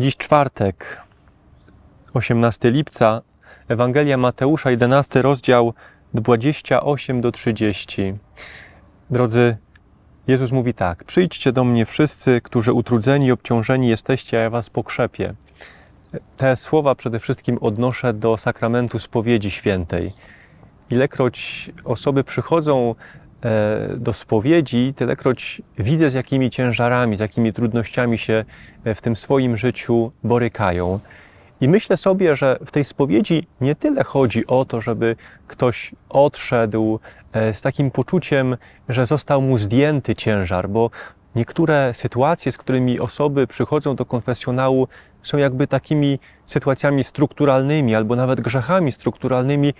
Dziś czwartek, 18 lipca, Ewangelia Mateusza, 11 rozdział 28 do 30. Drodzy, Jezus mówi tak: Przyjdźcie do mnie wszyscy, którzy utrudzeni i obciążeni jesteście, a ja was pokrzepię. Te słowa przede wszystkim odnoszę do sakramentu spowiedzi świętej. Ilekroć osoby przychodzą E, do spowiedzi, tylekroć widzę, z jakimi ciężarami, z jakimi trudnościami się e, w tym swoim życiu borykają. I myślę sobie, że w tej spowiedzi nie tyle chodzi o to, żeby ktoś odszedł e, z takim poczuciem, że został mu zdjęty ciężar, bo niektóre sytuacje, z którymi osoby przychodzą do konfesjonału, są jakby takimi sytuacjami strukturalnymi albo nawet grzechami strukturalnymi,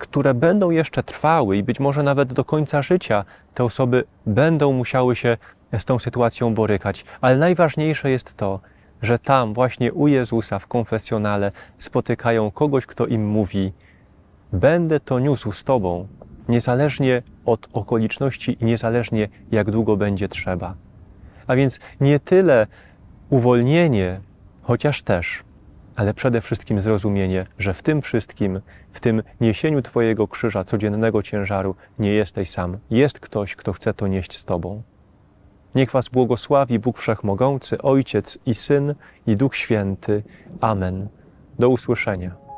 które będą jeszcze trwały i być może nawet do końca życia te osoby będą musiały się z tą sytuacją borykać. Ale najważniejsze jest to, że tam właśnie u Jezusa w konfesjonale spotykają kogoś, kto im mówi: Będę to niósł z Tobą, niezależnie od okoliczności i niezależnie jak długo będzie trzeba. A więc nie tyle uwolnienie, chociaż też ale przede wszystkim zrozumienie, że w tym wszystkim, w tym niesieniu Twojego krzyża, codziennego ciężaru, nie jesteś sam. Jest ktoś, kto chce to nieść z Tobą. Niech Was błogosławi Bóg Wszechmogący, Ojciec i Syn i Duch Święty. Amen. Do usłyszenia.